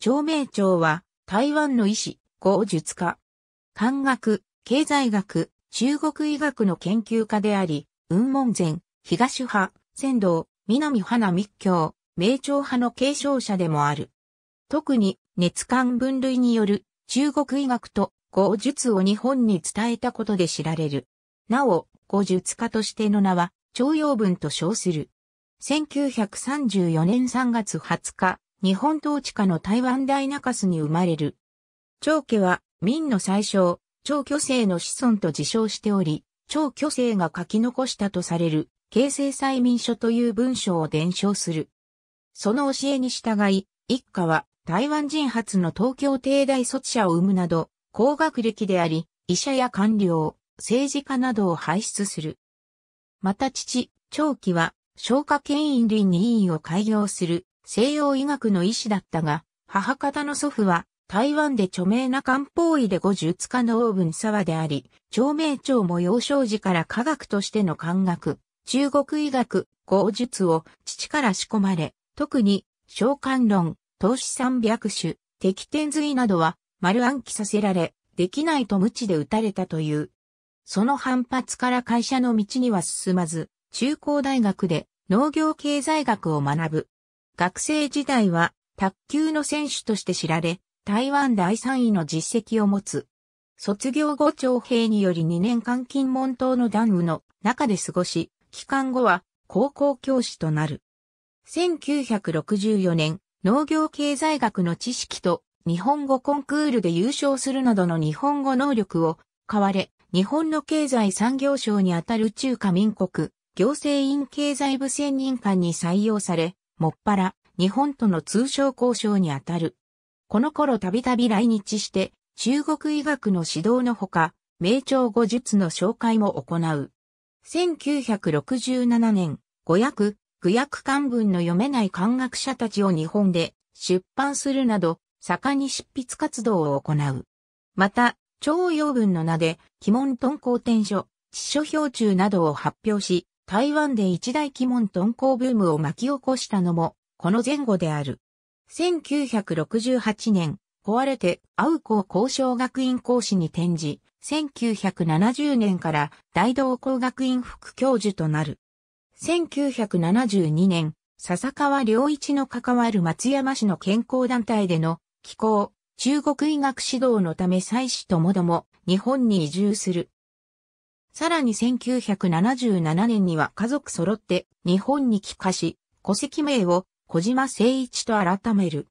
長明長は、台湾の医師、語術家、漢学、経済学、中国医学の研究家であり、雲門前、東派、仙道、南花密教、明朝派の継承者でもある。特に、熱漢分類による中国医学と語術を日本に伝えたことで知られる。なお、語術家としての名は、徴用文と称する。1934年3月20日、日本統治下の台湾大中洲に生まれる。長家は、明の最小、長居生の子孫と自称しており、長居生が書き残したとされる、形成催眠書という文章を伝承する。その教えに従い、一家は台湾人初の東京帝大卒者を生むなど、高学歴であり、医者や官僚、政治家などを輩出する。また父、長期は、消化権員倫に委員を開業する西洋医学の医師だったが、母方の祖父は台湾で著名な漢方医で五術家のブン沢であり、長明長も幼少時から科学としての漢学、中国医学、語術を父から仕込まれ、特に、召喚論、投資三百種、敵天髄などは丸暗記させられ、できないと無知で打たれたという。その反発から会社の道には進まず、中高大学で農業経済学を学ぶ。学生時代は卓球の選手として知られ、台湾第3位の実績を持つ。卒業後徴兵により2年間金門島のダムの中で過ごし、帰還後は高校教師となる。1964年、農業経済学の知識と日本語コンクールで優勝するなどの日本語能力を買われ、日本の経済産業省にあたる中華民国行政院経済部専任官に採用され、もっぱら、日本との通商交渉にあたる。この頃たびたび来日して、中国医学の指導のほか、名著語術の紹介も行う。1967年、語訳、具訳漢文の読めない漢学者たちを日本で出版するなど、盛んに執筆活動を行う。また、徴用文の名で、鬼門遁甲天書、地書標中などを発表し、台湾で一大鬼門遁行ブームを巻き起こしたのも、この前後である。1968年、壊れて、青校交渉学院講師に転じ、1970年から大道工学院副教授となる。1972年、笹川良一の関わる松山市の健康団体での気候、中国医学指導のため妻子ともども日本に移住する。さらに1977年には家族揃って日本に帰化し、戸籍名を小島誠一と改める。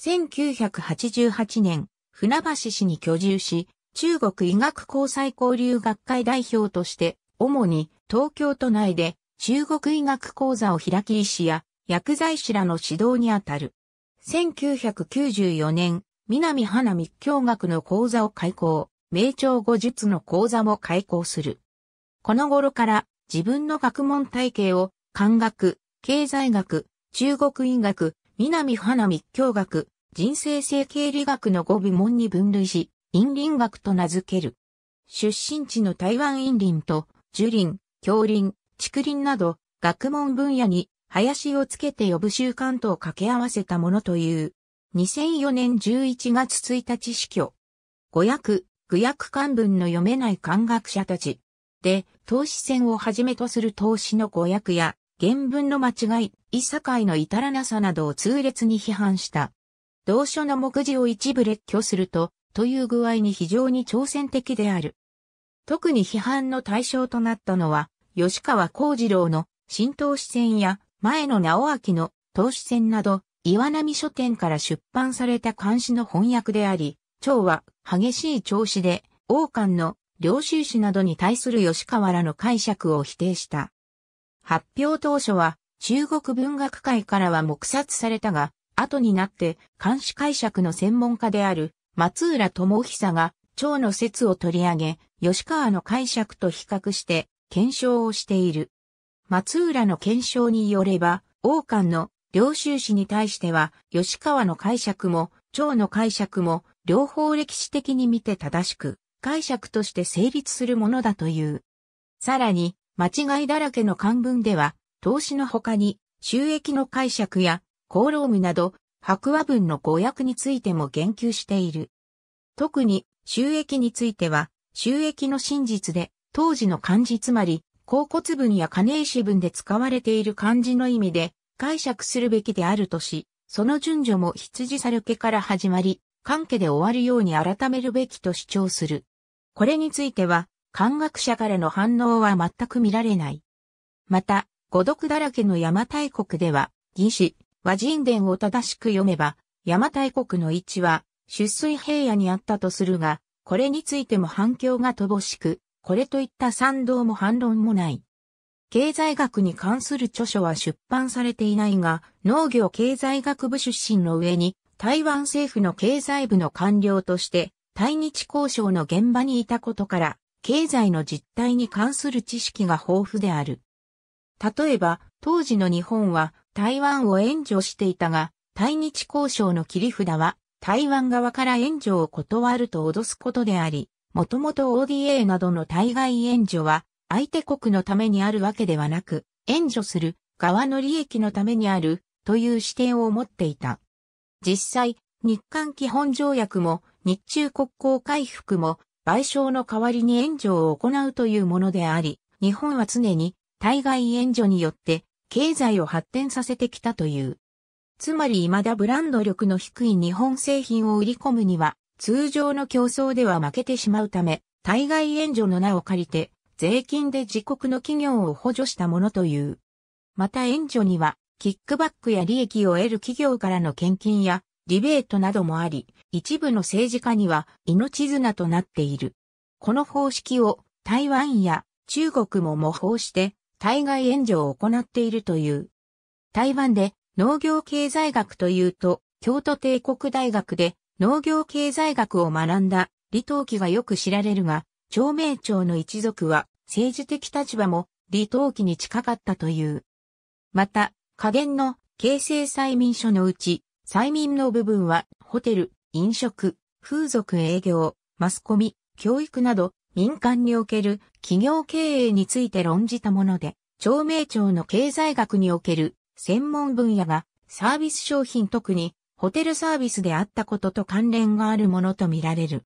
1988年、船橋市に居住し、中国医学交際交流学会代表として、主に東京都内で中国医学講座を開き医師や薬剤師らの指導にあたる。1994年、南花密教学の講座を開講。名朝語術の講座も開講する。この頃から自分の学問体系を漢学、経済学、中国医学、南花密教学、人生生経理学の5部門に分類し、陰林学と名付ける。出身地の台湾陰林と樹林、京林、竹林など学問分野に林をつけて呼ぶ習慣とを掛け合わせたものという。2004年11月1日死去。語訳、具役漢文の読めない漢学者たち。で、投資戦をはじめとする投資の語訳や、原文の間違い、異社の至らなさなどを痛烈に批判した。同書の目次を一部列挙すると、という具合に非常に挑戦的である。特に批判の対象となったのは、吉川幸次郎の新投資戦や前野直明の投資戦など、岩波書店から出版された漢詩の翻訳であり、長は激しい調子で、王冠の領収士などに対する吉川らの解釈を否定した。発表当初は中国文学界からは黙殺されたが、後になって監視解釈の専門家である松浦智久が蝶の説を取り上げ、吉川の解釈と比較して検証をしている。松浦の検証によれば、王冠の領収士に対しては、吉川の解釈も、蝶の解釈も、両方歴史的に見て正しく、解釈として成立するものだという。さらに、間違いだらけの漢文では、投資の他に、収益の解釈や、功労務など、白話文の語訳についても言及している。特に、収益については、収益の真実で、当時の漢字つまり、甲骨文や金石文で使われている漢字の意味で、解釈するべきであるとし、その順序も羊猿家から始まり、関係で終わるように改めるべきと主張する。これについては、漢学者からの反応は全く見られない。また、誤読だらけの邪馬台国では、義士和人伝を正しく読めば、邪馬台国の位置は、出水平野にあったとするが、これについても反響が乏しく、これといった賛同も反論もない。経済学に関する著書は出版されていないが、農業経済学部出身の上に、台湾政府の経済部の官僚として、対日交渉の現場にいたことから、経済の実態に関する知識が豊富である。例えば、当時の日本は台湾を援助していたが、対日交渉の切り札は、台湾側から援助を断ると脅すことであり、もともと ODA などの対外援助は、相手国のためにあるわけではなく、援助する側の利益のためにあるという視点を持っていた。実際、日韓基本条約も日中国交回復も賠償の代わりに援助を行うというものであり、日本は常に対外援助によって経済を発展させてきたという。つまり未だブランド力の低い日本製品を売り込むには、通常の競争では負けてしまうため、対外援助の名を借りて、税金で自国の企業を補助したものという。また援助には、キックバックや利益を得る企業からの献金やリベートなどもあり、一部の政治家には命綱となっている。この方式を台湾や中国も模倣して対外援助を行っているという。台湾で農業経済学というと、京都帝国大学で農業経済学を学んだ李登輝がよく知られるが、長明朝の一族は政治的立場も李登輝に近かったという。また、下限の形成催眠書のうち、催眠の部分は、ホテル、飲食、風俗営業、マスコミ、教育など、民間における企業経営について論じたもので、長明庁の経済学における専門分野がサービス商品特にホテルサービスであったことと関連があるものとみられる。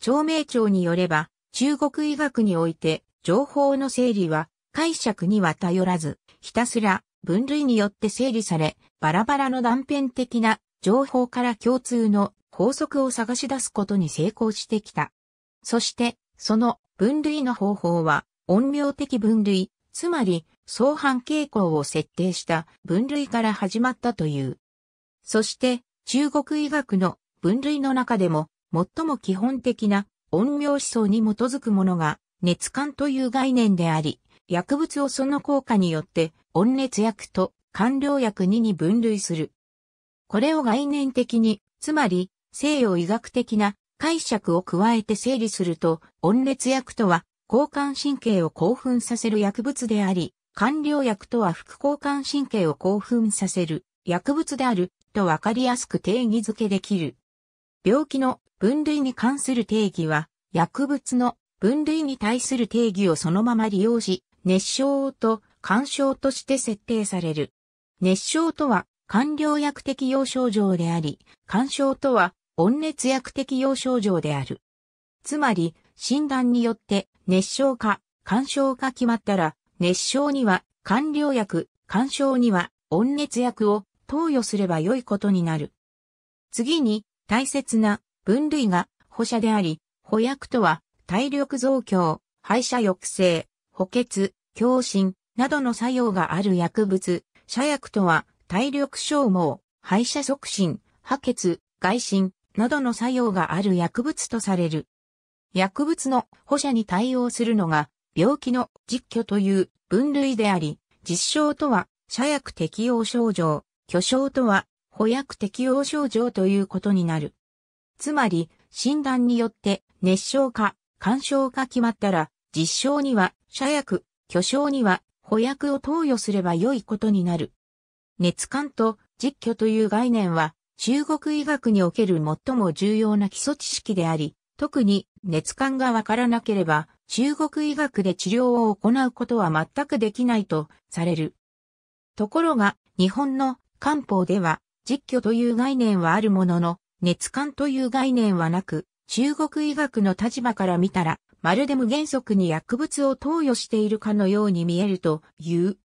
長明庁によれば中国医学において情報の整理は解釈には頼らずひたすら分類によって整理され、バラバラの断片的な情報から共通の法則を探し出すことに成功してきた。そして、その分類の方法は、音量的分類、つまり、相反傾向を設定した分類から始まったという。そして、中国医学の分類の中でも、最も基本的な音量思想に基づくものが、熱感という概念であり、薬物をその効果によって温熱薬と官僚薬2に分類する。これを概念的に、つまり西洋医学的な解釈を加えて整理すると、温熱薬とは交感神経を興奮させる薬物であり、官僚薬とは副交感神経を興奮させる薬物であるとわかりやすく定義づけできる。病気の分類に関する定義は、薬物の分類に対する定義をそのまま利用し、熱症と干渉として設定される。熱症とは、官僚薬的用症状であり、干渉とは、温熱薬的用症状である。つまり、診断によって熱症か、干渉か決まったら、熱症には官僚薬、干渉には温熱薬を投与すれば良いことになる。次に、大切な分類が補射であり、補薬とは、体力増強、敗射抑制、補欠、強振、などの作用がある薬物、射薬とは、体力消耗、排射促進、破血、外心などの作用がある薬物とされる。薬物の補射に対応するのが、病気の実況という分類であり、実症とは、射薬適応症状、巨症とは、保薬適応症状ということになる。つまり、診断によって熱症か、干渉か決まったら、実症には、射薬、巨症には、補薬を投与すれば良いことになる。熱感と実況という概念は、中国医学における最も重要な基礎知識であり、特に熱感がわからなければ、中国医学で治療を行うことは全くできないとされる。ところが、日本の漢方では、実況という概念はあるものの、熱感という概念はなく、中国医学の立場から見たら、まるで無原則に薬物を投与しているかのように見えるという。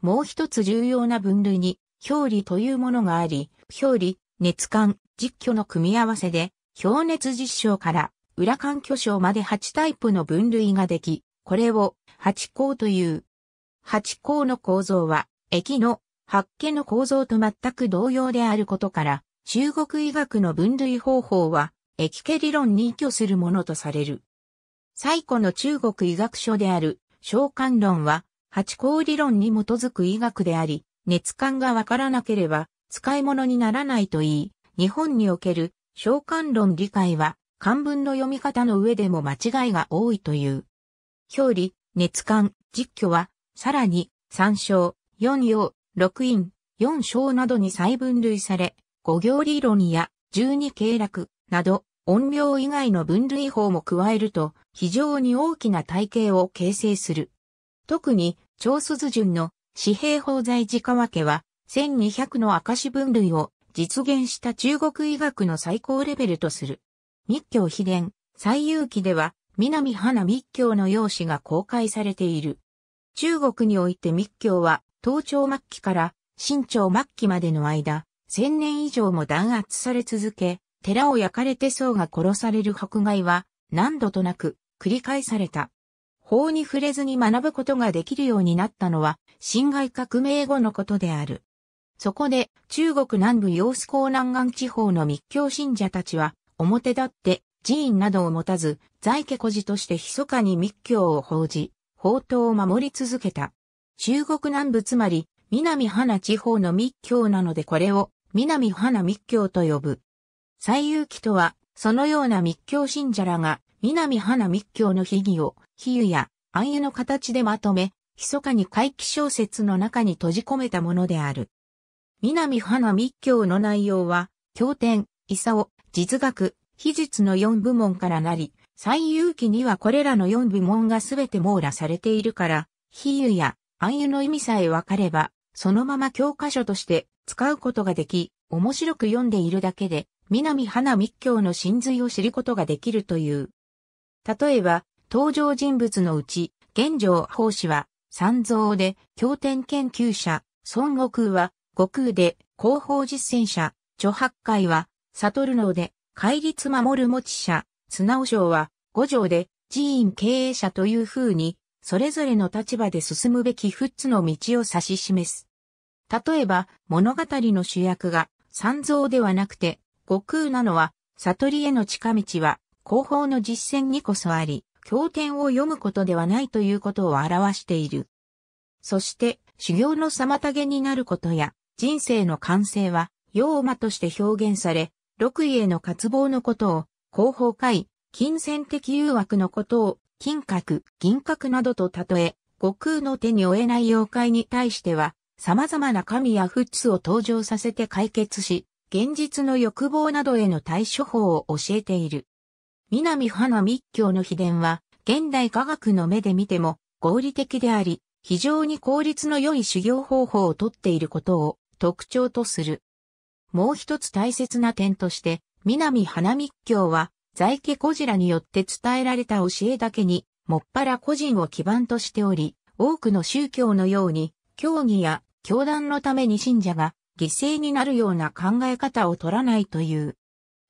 もう一つ重要な分類に、表裏というものがあり、表裏、熱感、実挙の組み合わせで、表熱実証から裏環境症まで8タイプの分類ができ、これを八項という。八項の構造は、液の発見の構造と全く同様であることから、中国医学の分類方法は、液化理論に依拠するものとされる。最古の中国医学書である、召喚論は、八甲理論に基づく医学であり、熱感がわからなければ、使い物にならないといい、日本における召喚論理解は、漢文の読み方の上でも間違いが多いという。表裏、熱感、実挙は、さらに、三章、四要、六因、四章などに再分類され、五行理論や十二経絡など、音量以外の分類法も加えると非常に大きな体系を形成する。特に、長鈴順の紙幣法在家分けは、1200の証分類を実現した中国医学の最高レベルとする。密教秘伝、最有機では、南花密教の用紙が公開されている。中国において密教は、東朝末期から新朝末期までの間、1000年以上も弾圧され続け、寺を焼かれて僧が殺される迫害は何度となく繰り返された。法に触れずに学ぶことができるようになったのは、侵害革命後のことである。そこで、中国南部陽子江南岸地方の密教信者たちは、表立って寺院などを持たず、在家孤児として密かに密教を報じ、法統を守り続けた。中国南部つまり、南花地方の密教なのでこれを、南花密教と呼ぶ。最有記とは、そのような密教信者らが、南花密教の秘儀を、比喩や暗喩の形でまとめ、密かに怪奇小説の中に閉じ込めたものである。南花密教の内容は、経典、イサを、実学、秘術の4部門からなり、最有記にはこれらの4部門がすべて網羅されているから、比喩や暗喩の意味さえわかれば、そのまま教科書として使うことができ、面白く読んでいるだけで、南花密教の真髄を知ることができるという。例えば、登場人物のうち、玄状法師は、三蔵で、経典研究者、孫悟空は、悟空で、広報実践者、著八海は、悟るので、戒律守る持ち者、綱尾章は、五条で、寺院経営者という風に、それぞれの立場で進むべき仏つの道を指し示す。例えば、物語の主役が、三蔵ではなくて、悟空なのは、悟りへの近道は、後方の実践にこそあり、経典を読むことではないということを表している。そして、修行の妨げになることや、人生の完成は、妖魔として表現され、六位への渇望のことを、広報会、金銭的誘惑のことを、金閣、銀閣などと例え、悟空の手に負えない妖怪に対しては、様々な神や仏を登場させて解決し、現実の欲望などへの対処法を教えている。南花密教の秘伝は、現代科学の目で見ても合理的であり、非常に効率の良い修行方法をとっていることを特徴とする。もう一つ大切な点として、南花密教は、在家ゴジラによって伝えられた教えだけに、もっぱら個人を基盤としており、多くの宗教のように、教義や教団のために信者が犠牲になるような考え方を取らないという。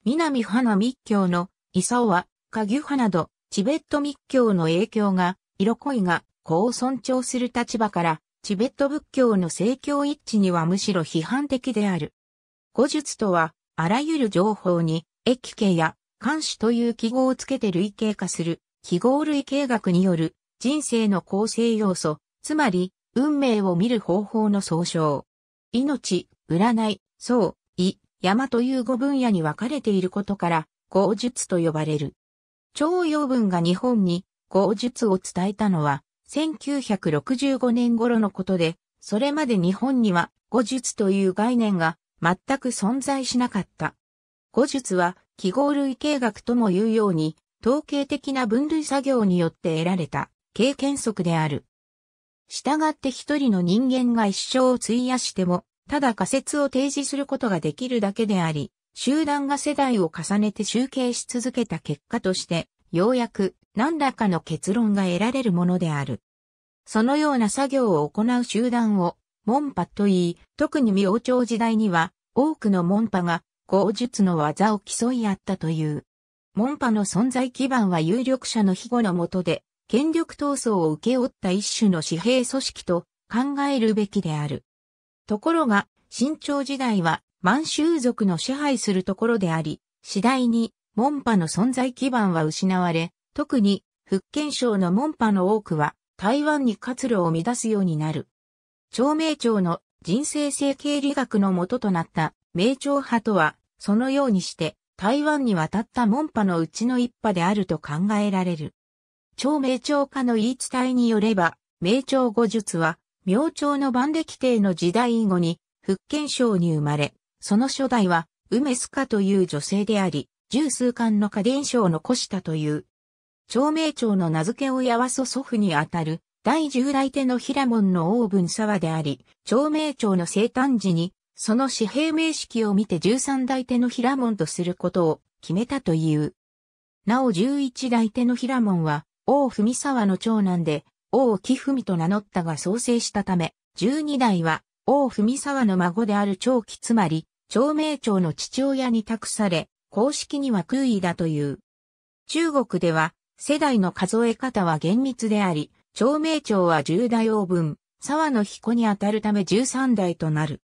南派の密教の、イサオは、カギュ派など、チベット密教の影響が、色恋が、こう尊重する立場から、チベット仏教の政教一致にはむしろ批判的である。語術とは、あらゆる情報に、駅形や、監視という記号をつけて類型化する、記号類型学による、人生の構成要素、つまり、運命を見る方法の総称。命、占い、そう、い、山という五分野に分かれていることから、口述と呼ばれる。張陽文が日本に口述を伝えたのは、1965年頃のことで、それまで日本には語術という概念が全く存在しなかった。語術は記号類計学とも言うように、統計的な分類作業によって得られた経験則である。従って一人の人間が一生を費やしても、ただ仮説を提示することができるだけであり、集団が世代を重ねて集計し続けた結果として、ようやく何らかの結論が得られるものである。そのような作業を行う集団を、門派と言い、特に明朝時代には、多くの門派が、合術の技を競い合ったという。門派の存在基盤は有力者の庇護の下で、権力闘争を受け負った一種の紙幣組織と考えるべきである。ところが、新朝時代は満州族の支配するところであり、次第に門派の存在基盤は失われ、特に福建省の門派の多くは台湾に活路を乱すようになる。長明朝の人生整形理学の元となった明朝派とは、そのようにして台湾に渡った門派のうちの一派であると考えられる。長明朝家の言い伝えによれば、明朝語術は明朝の万歴帝の時代以後に、福建省に生まれ、その初代は、梅須賀という女性であり、十数巻の家伝書を残したという。長明朝の名付け親は祖祖父にあたる、第十代手の平門の王文沢であり、長明朝の生誕時に、その紙幣名式を見て十三代手の平門とすることを決めたという。なお十一代手の平門は、王文沢の長男で、王貴文と名乗ったが創生したため、十二代は王文沢の孫である長期つまり、長明朝の父親に託され、公式には空位だという。中国では、世代の数え方は厳密であり、長明朝は十代王分、沢の彦にあたるため十三代となる。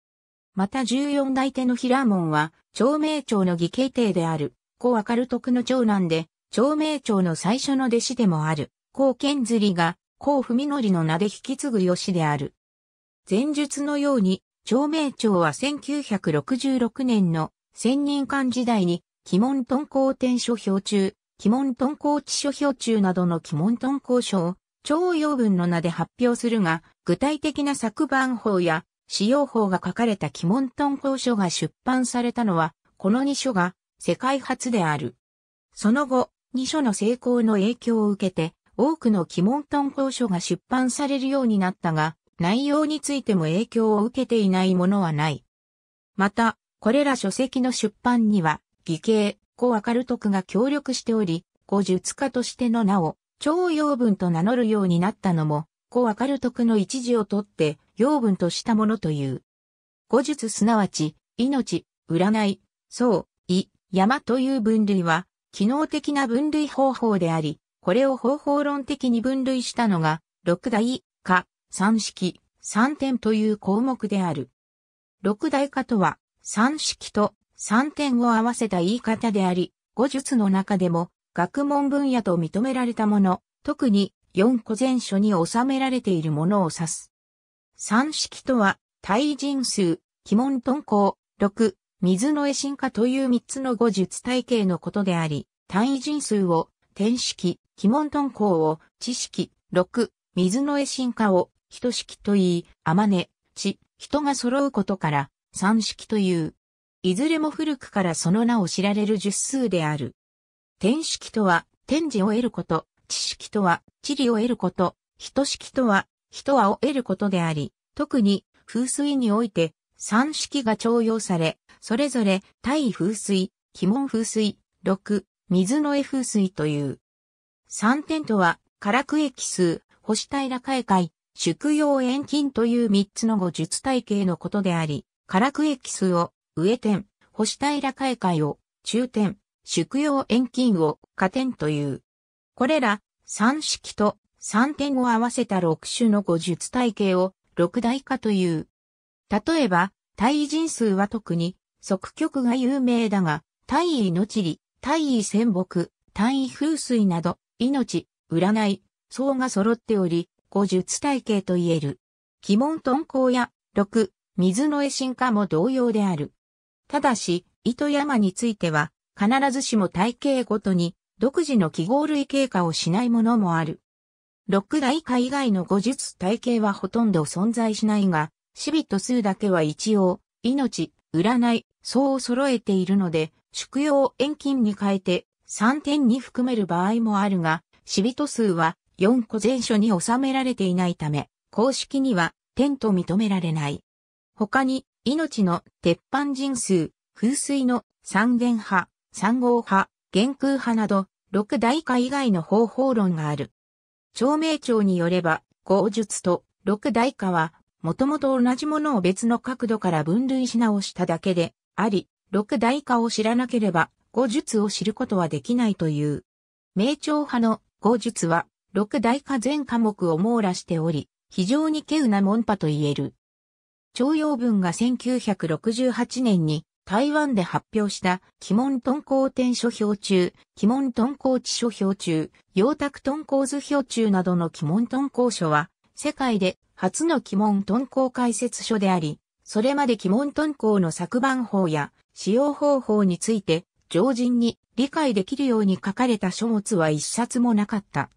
また十四代手の平門は、長明朝の義兄弟である、子明る徳の長男で、長明朝の最初の弟子でもある、高賢釣りが、甲文則の名で引き継ぐ吉である。前述のように、長明朝は1966年の千人間時代に、鬼門遁甲天書表中、鬼門遁甲地書表中などの鬼門遁甲書を、超用文の名で発表するが、具体的な作版法や使用法が書かれた鬼門遁甲書が出版されたのは、この2書が世界初である。その後、2書の成功の影響を受けて、多くの鬼門遁法書が出版されるようになったが、内容についても影響を受けていないものはない。また、これら書籍の出版には、義兄、古アカルトクが協力しており、古術家としての名を、超養分と名乗るようになったのも、古アカルトクの一時をとって、養分としたものという。古術すなわち、命、占い、層、い、山という分類は、機能的な分類方法であり、これを方法論的に分類したのが、六大化、三式、三点という項目である。六大化とは、三式と三点を合わせた言い方であり、語術の中でも、学問分野と認められたもの、特に四個前書に収められているものを指す。三式とは、対人数、鬼門遁行、六、水の絵進化という三つの語術体系のことであり、対人数を天式、鬼門遁甲を、知識、六、水の絵進化を、人式と言い、あまね、地、人が揃うことから、三式という。いずれも古くからその名を知られる十数である。天式とは、天地を得ること、知識とは、地理を得ること、人式とは、人はを得ることであり、特に、風水において、三式が徴用され、それぞれ、対風水、鬼門風水、六、水の絵風水という。三点とは、唐区液数、星平開会、宿用遠近という三つの五術体系のことであり、唐区液数を上点、星平開会を中点、宿用遠近を下点という。これら三式と三点を合わせた六種の五術体系を六大化という。例えば、対人数は特に、即極が有名だが、大位の地理、大尉戦木、大位風水など、命、占い、層が揃っており、五術体系と言える。鬼門遁甲や、六、水の絵進化も同様である。ただし、糸山については、必ずしも体系ごとに、独自の記号類経過をしないものもある。六大化以外の五術体系はほとんど存在しないが、死ビと数だけは一応、命、占い、層を揃えているので、宿用遠近に変えて3点に含める場合もあるが、死人数は4個前書に収められていないため、公式には点と認められない。他に、命の鉄板人数、風水の三元派、三号派、元空派など、六大化以外の方法論がある。長命長によれば、合術と六大化は、もともと同じものを別の角度から分類し直しただけで、あり、六大化を知らなければ、五術を知ることはできないという。名朝派の五術は、六大化全科目を網羅しており、非常に稀有な門派と言える。徴用文が1968年に台湾で発表した、鬼門遁光天書表中、鬼門遁光地書表中、陽卓遁光図表中などの鬼門遁光書は、世界で初の鬼門遁光解説書であり、それまで鬼門遁甲の作版法や使用方法について、常人に理解できるように書かれた書物は一冊もなかった。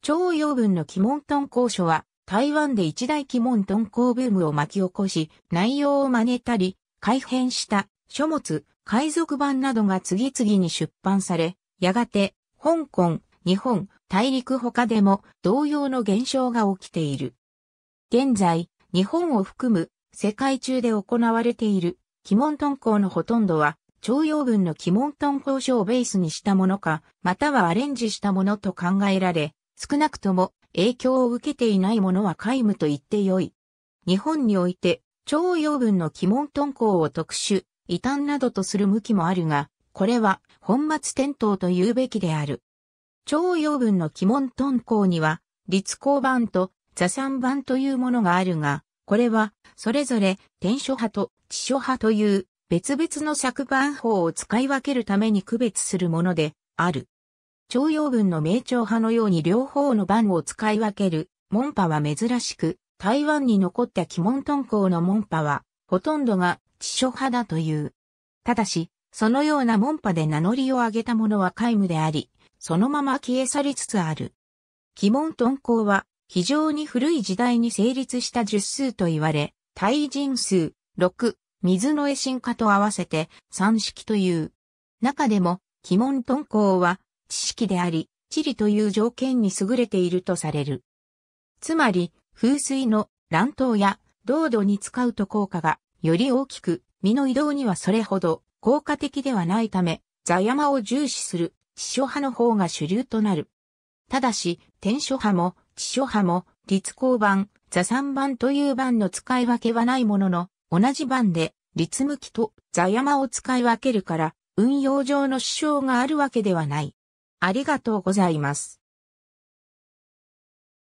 徴用文の鬼門遁甲書は、台湾で一大鬼門遁甲ブームを巻き起こし、内容を真似たり、改変した書物、海賊版などが次々に出版され、やがて、香港、日本、大陸他でも同様の現象が起きている。現在、日本を含む世界中で行われている、鬼門遁校のほとんどは、徴用軍の鬼門遁校書をベースにしたものか、またはアレンジしたものと考えられ、少なくとも影響を受けていないものは皆無と言ってよい。日本において、徴用軍の鬼門遁校を特殊、異端などとする向きもあるが、これは本末転倒と言うべきである。徴用軍の鬼門遁校には、立公版と座山版というものがあるが、これはそれぞれ天書派と地書派という別々の作版法を使い分けるために区別するものである。徴用文の名朝派のように両方の版を使い分ける門派は珍しく、台湾に残った鬼門遁校の門派は、ほとんどが地書派だという。ただし、そのような門派で名乗りを上げた者は皆無であり、そのまま消え去りつつある。鬼門遁校は、非常に古い時代に成立した十数と言われ、対人数、六、水の絵進化と合わせて三式という。中でも、鬼門遁甲は知識であり、地理という条件に優れているとされる。つまり、風水の乱闘や道土に使うと効果がより大きく、身の移動にはそれほど効果的ではないため、座山を重視する地所派の方が主流となる。ただし、天所派も地所派も立交版、座3番という番の使い分けはないものの、同じ番で、立向きと座山を使い分けるから、運用上の支障があるわけではない。ありがとうございます。